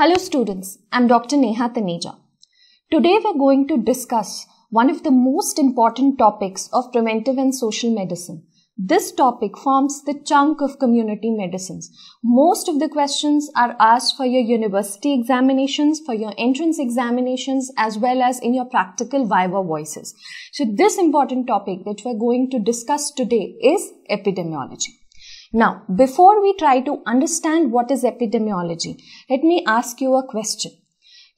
Hello students, I'm Dr. Neha Taneja. Today we're going to discuss one of the most important topics of preventive and social medicine. This topic forms the chunk of community medicines. Most of the questions are asked for your university examinations, for your entrance examinations, as well as in your practical viva voices. So this important topic that we're going to discuss today is epidemiology. Now, before we try to understand what is epidemiology, let me ask you a question.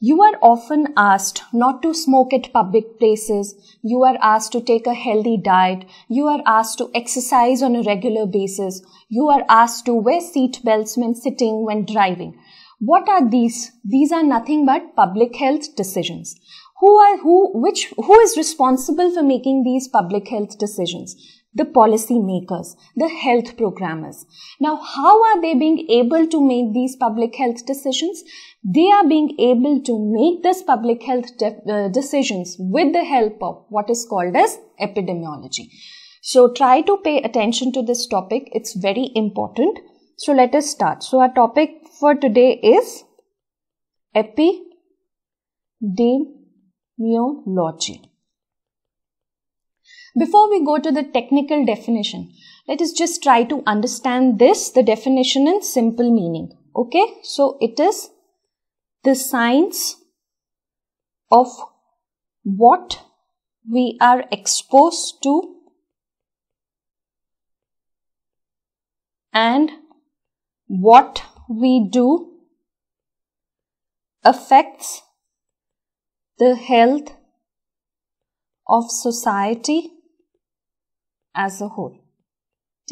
You are often asked not to smoke at public places. You are asked to take a healthy diet. You are asked to exercise on a regular basis. You are asked to wear seat belts when sitting, when driving. What are these? These are nothing but public health decisions who are who which who is responsible for making these public health decisions the policy makers, the health programmers. Now, how are they being able to make these public health decisions? They are being able to make these public health de- uh, decisions with the help of what is called as epidemiology. So try to pay attention to this topic. It's very important. So let us start. So our topic for today is epidemiology. Before we go to the technical definition, let us just try to understand this, the definition in simple meaning. Okay, so it is the science of what we are exposed to and what we do affects the health of society as a whole.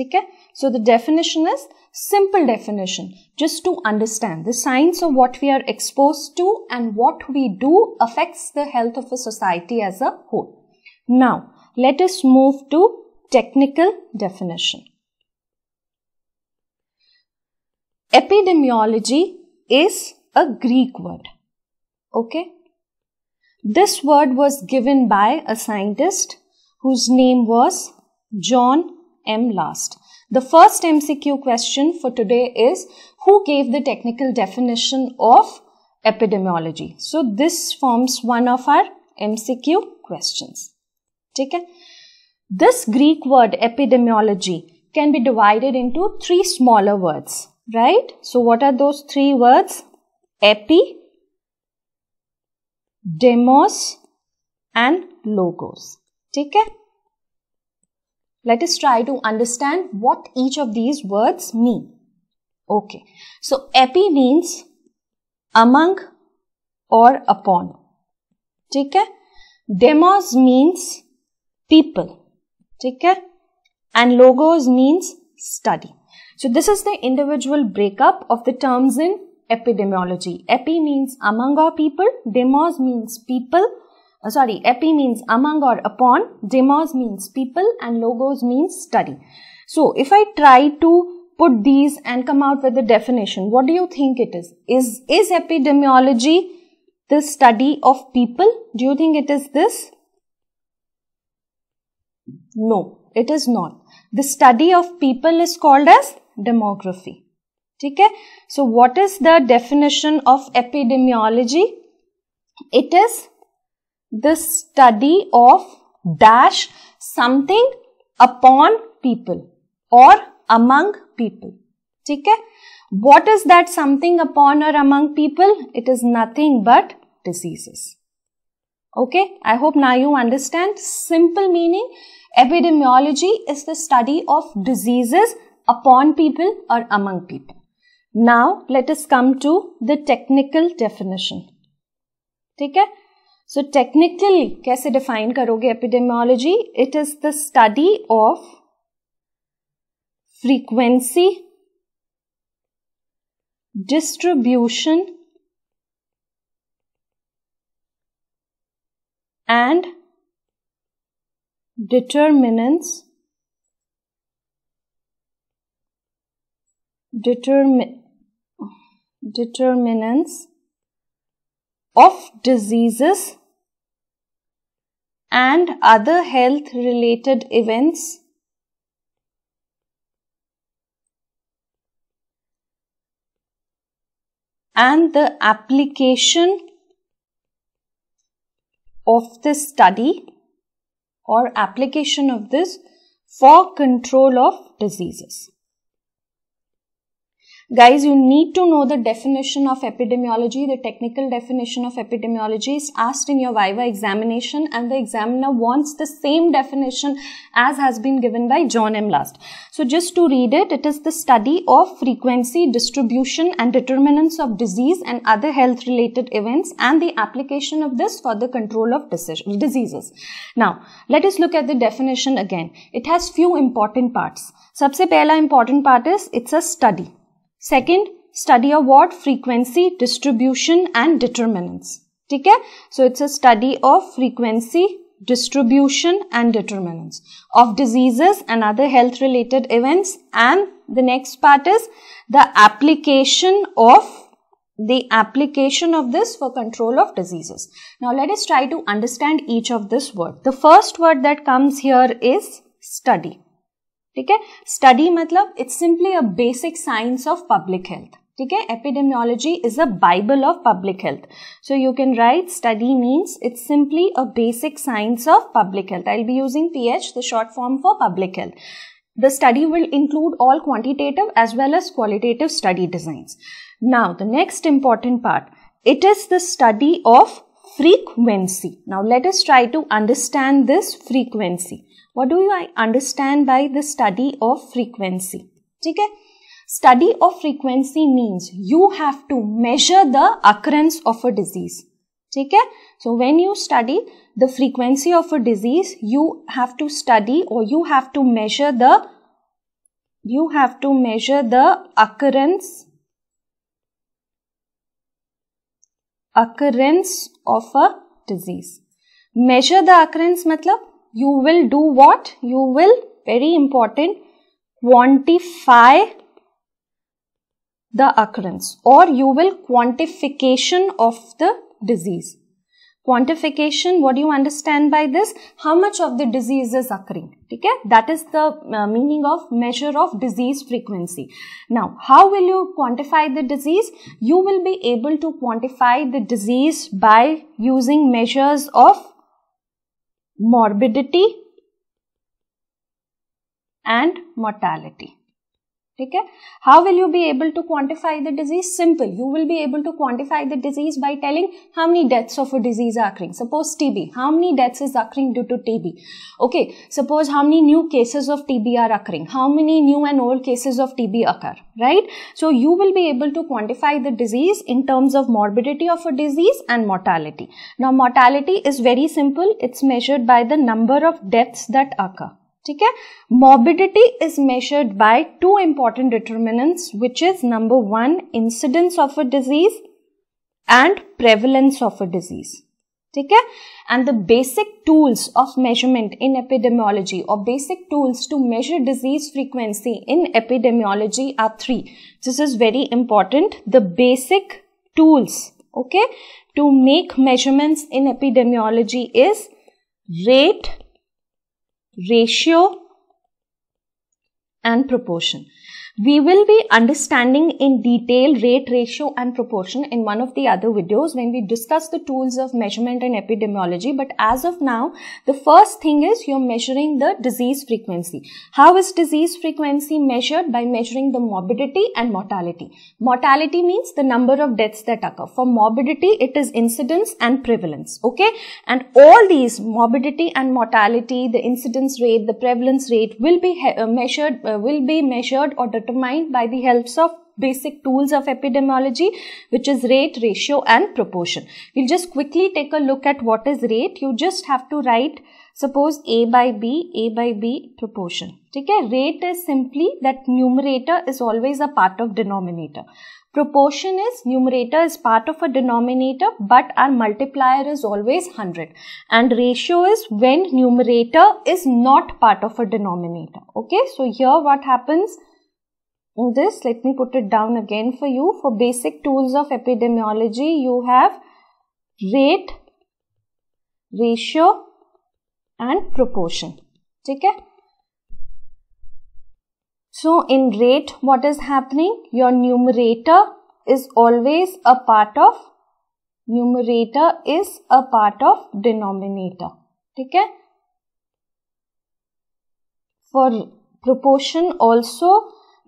Okay? So the definition is simple definition just to understand the science of what we are exposed to and what we do affects the health of a society as a whole. Now let us move to technical definition. Epidemiology is a Greek word. Okay. This word was given by a scientist whose name was John M. Last. The first MCQ question for today is who gave the technical definition of epidemiology? So this forms one of our MCQ questions. Take okay? This Greek word epidemiology can be divided into three smaller words, right? So what are those three words? Epi, demos and logos. Take okay? Let us try to understand what each of these words mean. Okay, so epi means among or upon. ठीक है Demos means people. ठीक है And logos means study. So this is the individual breakup of the terms in epidemiology. Epi means among our people, demos means people, uh, sorry, epi means among or upon, demos means people and logos means study. So if I try to put these and come out with a definition, what do you think it is? Is, is epidemiology the study of people? Do you think it is this? No, it is not. The study of people is called as demography. Okay. So, what is the definition of epidemiology? It is the study of dash something upon people or among people. Okay, What is that something upon or among people? It is nothing but diseases. Okay, I hope now you understand. Simple meaning, epidemiology is the study of diseases upon people or among people. Now, let us come to the technical definition. Okay. So technically, कैसे define करोगे epidemiology? It is the study of frequency, distribution and determinants of diseases and other health related events. And the application of this study or application of this for control of diseases. Guys, you need to know the definition of epidemiology. The technical definition of epidemiology is asked in your Viva examination and the examiner wants the same definition as has been given by John M. Last. So just to read it, it is the study of frequency, distribution and determinants of disease and other health related events and the application of this for the control of diseases. Now, let us look at the definition again. It has few important parts. सबसे पहला important part is it's a study. Second, study of what? Frequency, distribution and determinants. Okay, So it's a study of frequency, distribution and determinants of diseases and other health related events and the next part is the application of the application of this for control of diseases. Now let us try to understand each of this word. The first word that comes here is study. ठीक है study मतलब it's simply a basic science of public health ठीक है epidemiology is a bible of public health so you can write study means it's simply a basic science of public health I be using P H the short form for public health The study will include all quantitative as well as qualitative study designs. Now, the next important part, it is the study of frequency. Now, let us try to understand this frequency what do you understand by the study of frequency ठीक है study of frequency means you have to measure the occurrence of a disease ठीक है so when you study the frequency of a disease you have to study or you have to measure the you have to measure the occurrence occurrence of a disease measure the occurrence मतलब you will do what? You will, very important, quantify the occurrence or you will quantification of the disease. Quantification, what do you understand by this? How much of the disease is occurring? Okay? That is the uh, meaning of measure of disease frequency. Now, how will you quantify the disease? You will be able to quantify the disease by using measures of morbidity and mortality okay how will you be able to quantify the disease simple you will be able to quantify the disease by telling how many deaths of a disease are occurring suppose tb how many deaths is occurring due to tb okay suppose how many new cases of tb are occurring how many new and old cases of tb occur right so you will be able to quantify the disease in terms of morbidity of a disease and mortality now mortality is very simple it's measured by the number of deaths that occur ठीक है morbidity is measured by two important determinants which is number one incidence of a disease and prevalence of a disease ठीक है and the basic tools of measurement in epidemiology और basic tools to measure disease frequency in epidemiology are three this is very important the basic tools okay to make measurements in epidemiology is rate ratio and proportion. We will be understanding in detail rate ratio and proportion in one of the other videos when we discuss the tools of measurement and epidemiology. But as of now, the first thing is you're measuring the disease frequency. How is disease frequency measured? By measuring the morbidity and mortality. Mortality means the number of deaths that occur. For morbidity, it is incidence and prevalence. Okay. And all these morbidity and mortality, the incidence rate, the prevalence rate will be uh, measured, uh, will be measured or determined determined by the helps of basic tools of epidemiology which is rate, ratio and proportion. We'll just quickly take a look at what is rate. You just have to write suppose A by B, A by B proportion. Okay, rate is simply that numerator is always a part of denominator. Proportion is numerator is part of a denominator but our multiplier is always 100 and ratio is when numerator is not part of a denominator. Okay, so here what happens? in this. Let me put it down again for you. For basic tools of epidemiology, you have rate, ratio and proportion. Okay? So in rate, what is happening? Your numerator is always a part of numerator is a part of denominator. Okay? For proportion also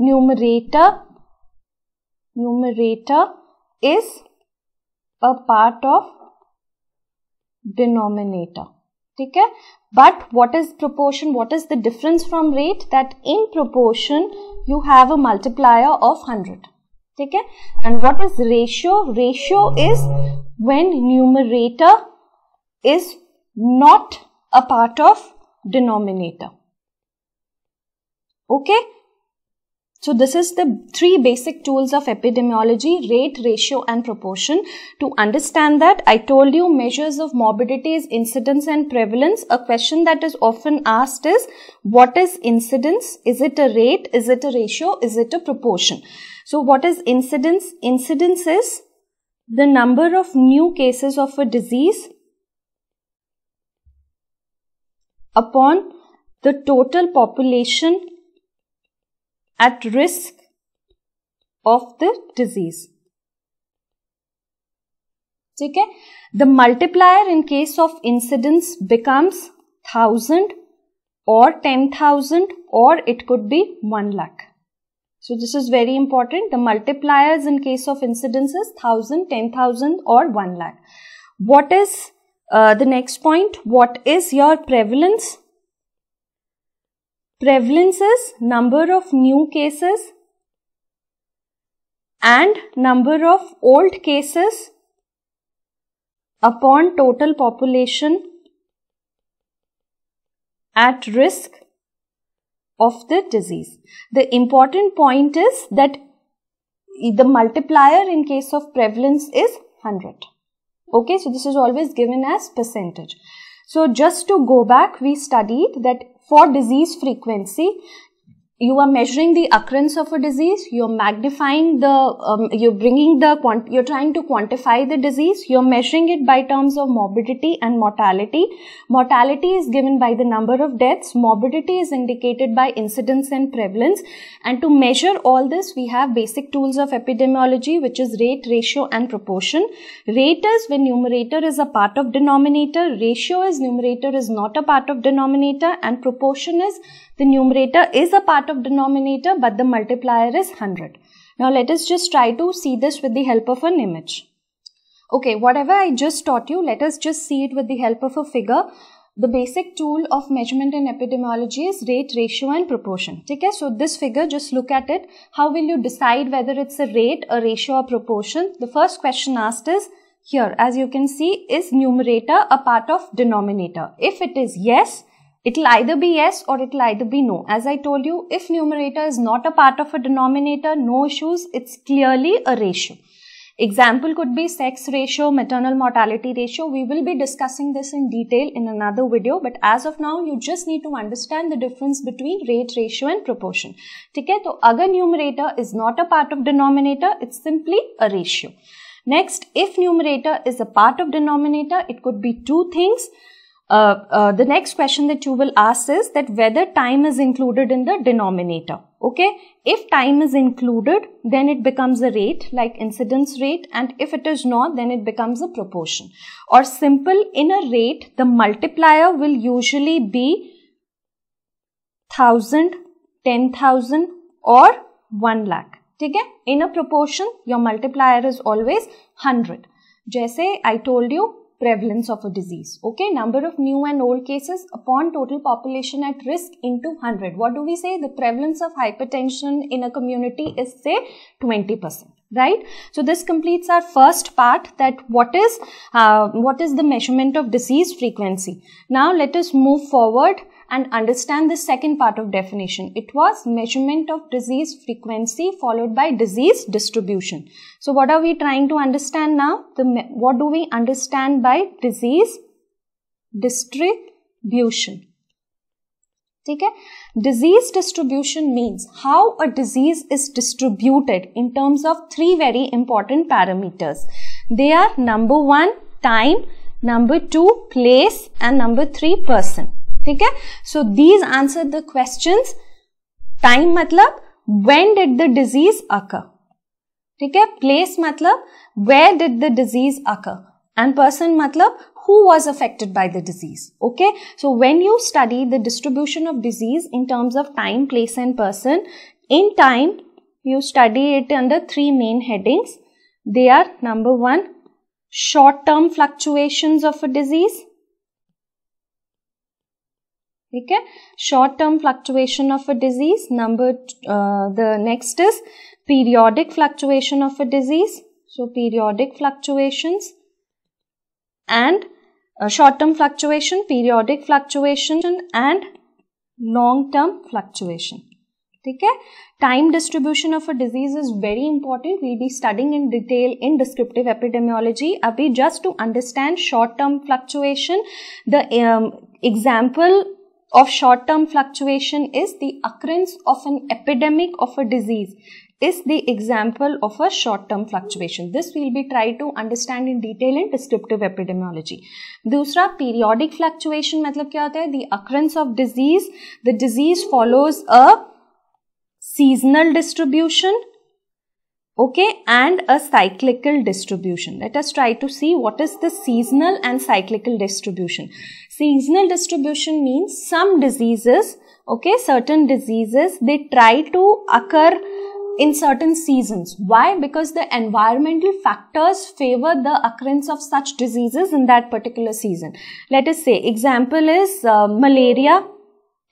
numerator numerator is a part of denominator Okay, but what is proportion what is the difference from rate that in proportion you have a multiplier of 100 Okay, and what is ratio ratio is when numerator is not a part of denominator okay so this is the three basic tools of epidemiology, rate, ratio and proportion. To understand that, I told you measures of is incidence and prevalence. A question that is often asked is, what is incidence? Is it a rate? Is it a ratio? Is it a proportion? So what is incidence? Incidence is the number of new cases of a disease upon the total population at risk of the disease. Okay, the multiplier in case of incidence becomes thousand or 10,000 or it could be 1 lakh. So this is very important. The multipliers in case of incidences 1000, 10,000 or 1 lakh. What is uh, the next point? What is your prevalence? Prevalence is number of new cases and number of old cases upon total population at risk of the disease. The important point is that the multiplier in case of prevalence is 100. Okay, so this is always given as percentage. So just to go back, we studied that for disease frequency you are measuring the occurrence of a disease you're magnifying the um, you're bringing the you're trying to quantify the disease you're measuring it by terms of morbidity and mortality mortality is given by the number of deaths morbidity is indicated by incidence and prevalence and to measure all this we have basic tools of epidemiology which is rate ratio and proportion rate is when numerator is a part of denominator ratio is numerator is not a part of denominator and proportion is the numerator is a part of denominator but the multiplier is 100. Now let us just try to see this with the help of an image. Okay, whatever I just taught you, let us just see it with the help of a figure. The basic tool of measurement in epidemiology is rate, ratio and proportion. Okay, so this figure, just look at it. How will you decide whether it's a rate, a ratio or proportion? The first question asked is, here as you can see is numerator a part of denominator? If it is yes, It'll either be yes or it'll either be no. As I told you, if numerator is not a part of a denominator, no issues, it's clearly a ratio. Example could be sex ratio, maternal mortality ratio. We will be discussing this in detail in another video, but as of now, you just need to understand the difference between rate ratio and proportion. Okay, so if numerator is not a part of denominator, it's simply a ratio. Next, if numerator is a part of denominator, it could be two things. Uh, uh, the next question that you will ask is that whether time is included in the denominator. Okay, if time is included, then it becomes a rate like incidence rate and if it is not, then it becomes a proportion. Or simple, in a rate, the multiplier will usually be 1000, 10,000 or 1 lakh. Okay? In a proportion, your multiplier is always hundred. Hundred जैसे I told you prevalence of a disease. Okay, number of new and old cases upon total population at risk into 100. What do we say? The prevalence of hypertension in a community is say 20% right so this completes our first part that what is uh, what is the measurement of disease frequency now let us move forward and understand the second part of definition. It was measurement of disease frequency followed by disease distribution. So what are we trying to understand now? The, what do we understand by disease distribution? Okay, disease distribution means how a disease is distributed in terms of three very important parameters. They are number one time, number 2 place and number 3 person ठीक है so these answer the question time मतलब when did the disease occur ठीक है place मतलब where did the disease occur and person मतलब who was affected by the disease. Okay, so when you study the distribution of disease in terms of time, place, and person, in time you study it under three main headings. They are number one, short term fluctuations of a disease, okay short term fluctuation of a disease number uh, the next is periodic fluctuation of a disease so periodic fluctuations and uh, short term fluctuation periodic fluctuation and long term fluctuation okay time distribution of a disease is very important we'll be studying in detail in descriptive epidemiology abhi just to understand short term fluctuation the um, example of short-term fluctuation is the occurrence of an epidemic of a disease is the example of a short-term fluctuation. This will be tried to understand in detail in descriptive epidemiology. दूसरा periodic fluctuation मतलब क्या होता The occurrence of disease, the disease follows a seasonal distribution okay and a cyclical distribution let us try to see what is the seasonal and cyclical distribution seasonal distribution means some diseases okay certain diseases they try to occur in certain seasons why because the environmental factors favor the occurrence of such diseases in that particular season let us say example is uh, malaria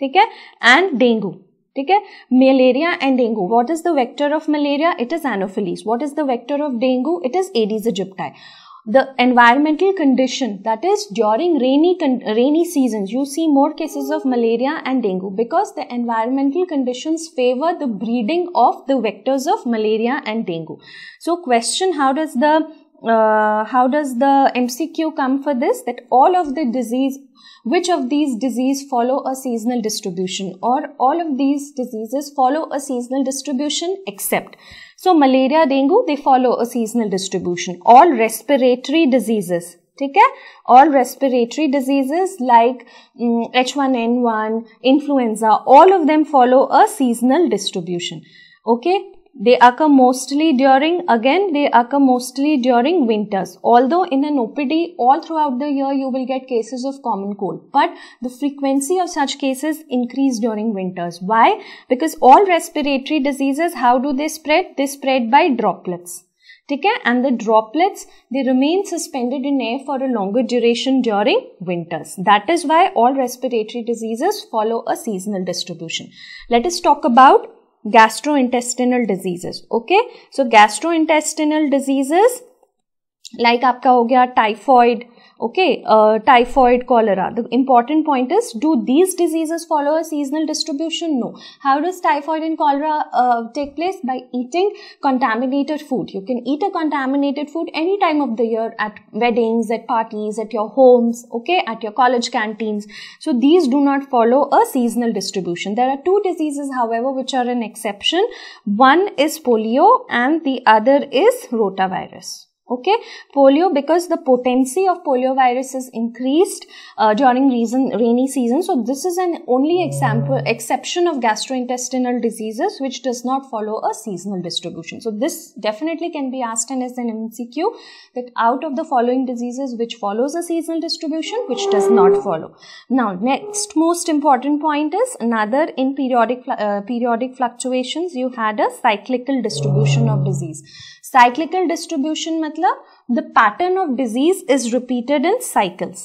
okay and dengue ठीक है malaria and dengue what is the vector of malaria it is anopheles what is the vector of the environmental condition that is during rainy rainy seasons you see more cases of malaria and dengue because the environmental conditions favor the breeding of the vectors of malaria and dengue so question how does the uh, how does the MCQ come for this? That all of the disease, which of these disease follow a seasonal distribution or all of these diseases follow a seasonal distribution except. So malaria, dengue, they follow a seasonal distribution. All respiratory diseases, take है All respiratory diseases like mm, H1N1 influenza, all of them follow a seasonal distribution. Okay. They occur mostly during, again, they occur mostly during winters. Although in an OPD, all throughout the year, you will get cases of common cold. But the frequency of such cases increase during winters. Why? Because all respiratory diseases, how do they spread? They spread by droplets. okay? And the droplets they remain suspended in air for a longer duration during winters. That is why all respiratory diseases follow a seasonal distribution. Let us talk about gastrointestinal diseases. Okay, so gastrointestinal diseases like आपका typhoid okay uh, typhoid cholera the important point is do these diseases follow a seasonal distribution no how does typhoid and cholera uh, take place by eating contaminated food you can eat a contaminated food any time of the year at weddings at parties at your homes okay at your college canteens so these do not follow a seasonal distribution there are two diseases however which are an exception one is polio and the other is rotavirus okay polio because the potency of poliovirus is increased uh, during reason, rainy season so this is an only example mm. exception of gastrointestinal diseases which does not follow a seasonal distribution so this definitely can be asked in as an mcq that out of the following diseases which follows a seasonal distribution which does not follow now next most important point is another in periodic uh, periodic fluctuations you had a cyclical distribution of disease Cyclical distribution matlab the pattern of disease is repeated in cycles.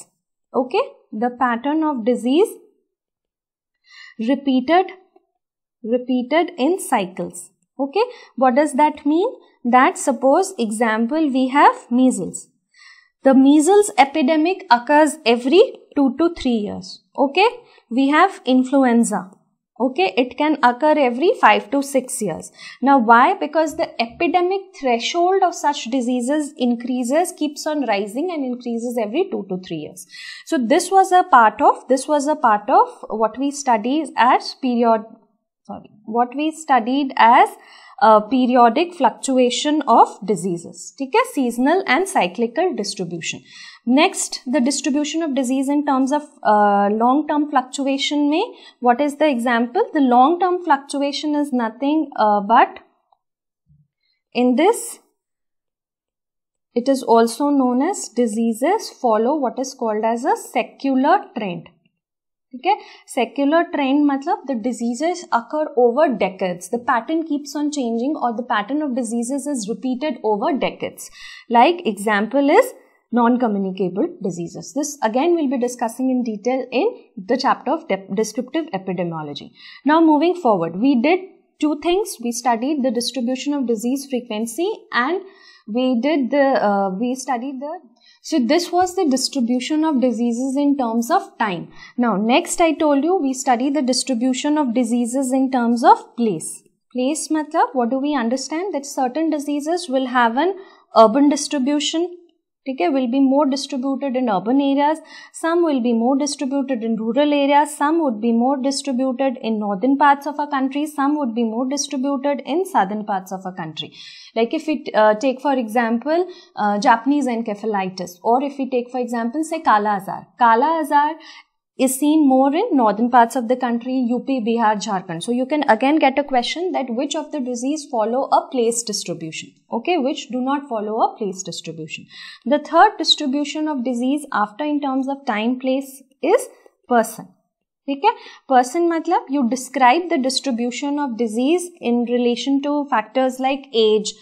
Okay, the pattern of disease repeated repeated in cycles. Okay, what does that mean? That suppose example we have measles. The measles epidemic occurs every 2 to 3 years. Okay, we have influenza okay it can occur every 5 to 6 years now why because the epidemic threshold of such diseases increases keeps on rising and increases every 2 to 3 years so this was a part of this was a part of what we studied as period sorry what we studied as periodic fluctuation of diseases. Okay, seasonal and cyclical distribution. Next, the distribution of disease in terms of uh, long-term fluctuation May what is the example? The long-term fluctuation is nothing uh, but in this it is also known as diseases follow what is called as a secular trend. ठीक है secular trend the diseases occur over decades. The pattern keeps on changing, or the pattern of diseases is repeated over decades. Like example is non-communicable diseases. This again we'll be discussing in detail in the chapter of descriptive epidemiology. Now moving forward, we did two things. We studied the distribution of disease frequency and we did the, uh, we studied the so this was the distribution of diseases in terms of time. Now next I told you we study the distribution of diseases in terms of place. Place matlab what do we understand that certain diseases will have an urban distribution okay will be more distributed in urban areas some will be more distributed in rural areas some would be more distributed in northern parts of our country some would be more distributed in southern parts of our country like if we uh, take for example uh, japanese encephalitis or if we take for example say kala azar kala azar is seen more in northern parts of the country, UP, Bihar, Jharkhand. So you can again get a question that which of the disease follow a place distribution, okay, which do not follow a place distribution. The third distribution of disease after in terms of time place is person. Okay, person matlab, you describe the distribution of disease in relation to factors like age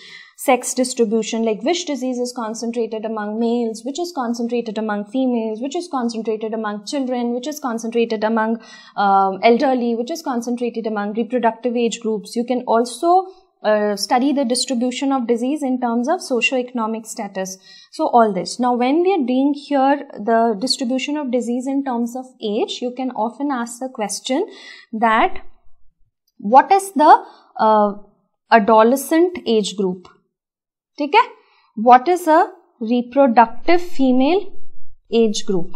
sex distribution, like which disease is concentrated among males, which is concentrated among females, which is concentrated among children, which is concentrated among um, elderly, which is concentrated among reproductive age groups. You can also uh, study the distribution of disease in terms of socio-economic status. So all this. Now when we are doing here the distribution of disease in terms of age, you can often ask the question that what is the uh, adolescent age group? ठीक है what is a reproductive female age group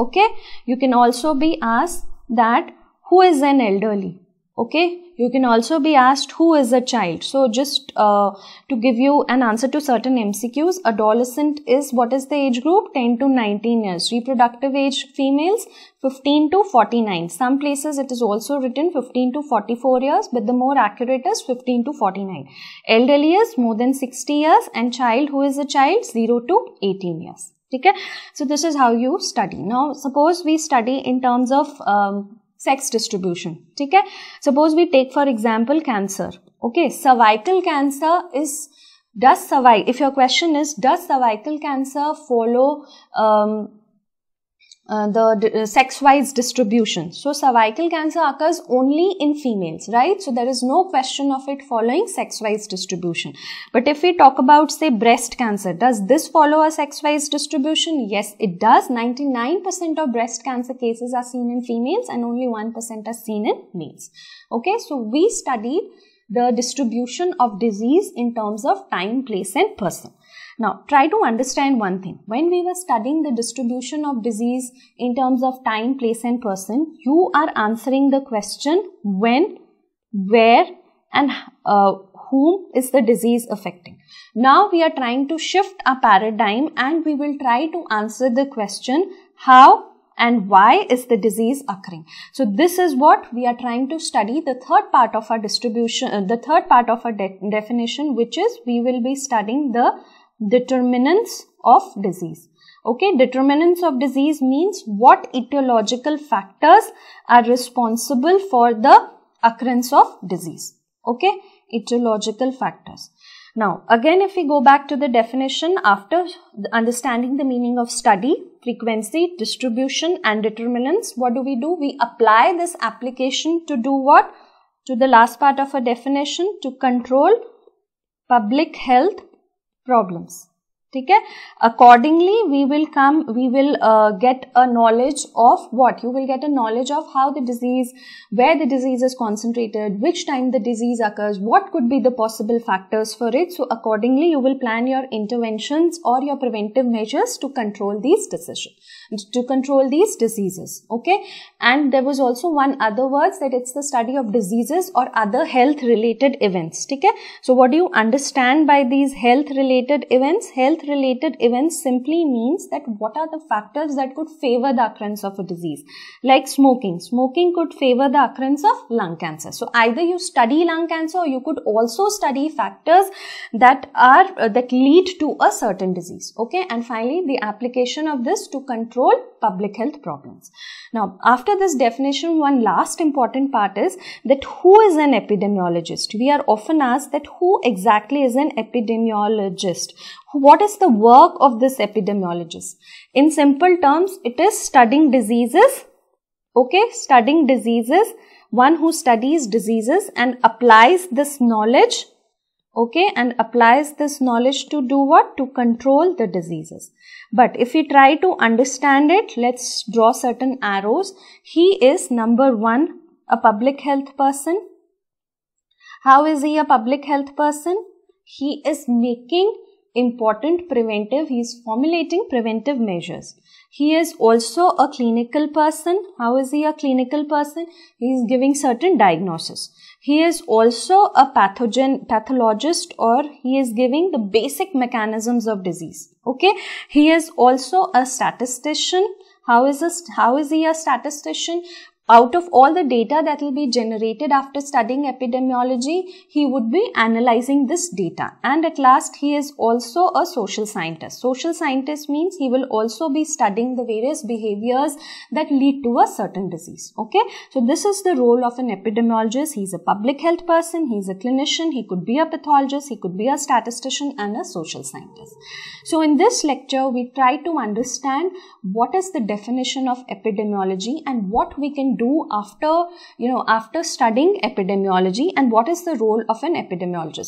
okay you can also be ask that who is an elderly okay you can also be asked who is a child so just uh, to give you an answer to certain mcqs adolescent is what is the age group 10 to 19 years reproductive age females 15 to 49 some places it is also written 15 to 44 years but the more accurate is 15 to 49 elderly is more than 60 years and child who is a child 0 to 18 years okay so this is how you study now suppose we study in terms of um, sex distribution ठीक है suppose we take for example cancer okay survival cancer is does survive. if your question is does survival cancer follow um, uh, the uh, sex-wise distribution. So cervical cancer occurs only in females, right? So there is no question of it following sex-wise distribution. But if we talk about say breast cancer, does this follow a sex-wise distribution? Yes, it does. 99% of breast cancer cases are seen in females and only 1% are seen in males. Okay, so we studied the distribution of disease in terms of time, place and person. Now, try to understand one thing. When we were studying the distribution of disease in terms of time, place and person, you are answering the question when, where and uh, whom is the disease affecting. Now, we are trying to shift our paradigm and we will try to answer the question how, and why is the disease occurring so this is what we are trying to study the third part of our distribution uh, the third part of our de definition which is we will be studying the determinants of disease. Okay, determinants of disease means what etiological factors are responsible for the occurrence of disease. Okay, etiological factors. Now, again, if we go back to the definition after understanding the meaning of study, frequency, distribution and determinants, what do we do? We apply this application to do what? To the last part of a definition, to control public health problems Okay. accordingly we will come we will uh, get a knowledge of what you will get a knowledge of how the disease where the disease is concentrated which time the disease occurs what could be the possible factors for it so accordingly you will plan your interventions or your preventive measures to control these decisions to control these diseases. Okay. And there was also one other words that it's the study of diseases or other health related events. Okay. So what do you understand by these health related events? Health related events simply means that what are the factors that could favor the occurrence of a disease? Like smoking. Smoking could favor the occurrence of lung cancer. So either you study lung cancer or you could also study factors that are uh, that lead to a certain disease. Okay. And finally the application of this to control control public health problems. Now, after this definition, one last important part is that who is an epidemiologist? We are often asked that who exactly is an epidemiologist? What is the work of this epidemiologist? In simple terms, it is studying diseases, okay, studying diseases, one who studies diseases and applies this knowledge okay and applies this knowledge to do what to control the diseases but if we try to understand it let's draw certain arrows he is number 1 a public health person how is he a public health person he is making important preventive he is formulating preventive measures he is also a clinical person. How is he a clinical person? He is giving certain diagnosis. He is also a pathogen pathologist or he is giving the basic mechanisms of disease. Okay. He is also a statistician. How is, this? how is he a statistician? out of all the data that will be generated after studying epidemiology, he would be analyzing this data. And at last, he is also a social scientist. Social scientist means he will also be studying the various behaviors that lead to a certain disease. Okay. So this is the role of an epidemiologist. He's a public health person. He's a clinician. He could be a pathologist. He could be a statistician and a social scientist. So in this lecture, we try to understand what is the definition of epidemiology and what we can do after, you know, after studying epidemiology and what is the role of an epidemiologist.